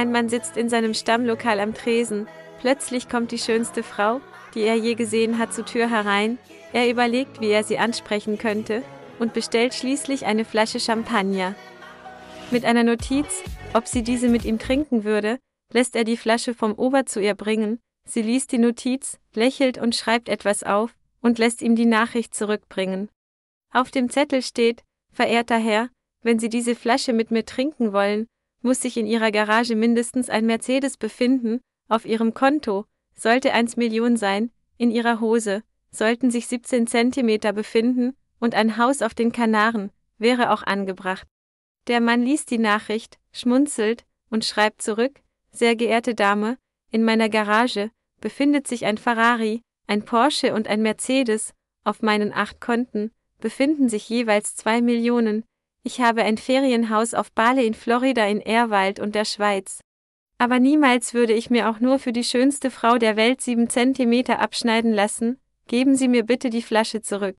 Ein Mann sitzt in seinem Stammlokal am Tresen. Plötzlich kommt die schönste Frau, die er je gesehen hat, zur Tür herein. Er überlegt, wie er sie ansprechen könnte und bestellt schließlich eine Flasche Champagner. Mit einer Notiz, ob sie diese mit ihm trinken würde, lässt er die Flasche vom Ober zu ihr bringen. Sie liest die Notiz, lächelt und schreibt etwas auf und lässt ihm die Nachricht zurückbringen. Auf dem Zettel steht, verehrter Herr, wenn Sie diese Flasche mit mir trinken wollen, muss sich in ihrer Garage mindestens ein Mercedes befinden, auf ihrem Konto sollte 1 Million sein, in ihrer Hose sollten sich 17 Zentimeter befinden und ein Haus auf den Kanaren wäre auch angebracht. Der Mann liest die Nachricht, schmunzelt und schreibt zurück, sehr geehrte Dame, in meiner Garage befindet sich ein Ferrari, ein Porsche und ein Mercedes, auf meinen acht Konten befinden sich jeweils zwei Millionen, ich habe ein Ferienhaus auf Bali in Florida in Erwald und der Schweiz. Aber niemals würde ich mir auch nur für die schönste Frau der Welt sieben Zentimeter abschneiden lassen, geben Sie mir bitte die Flasche zurück.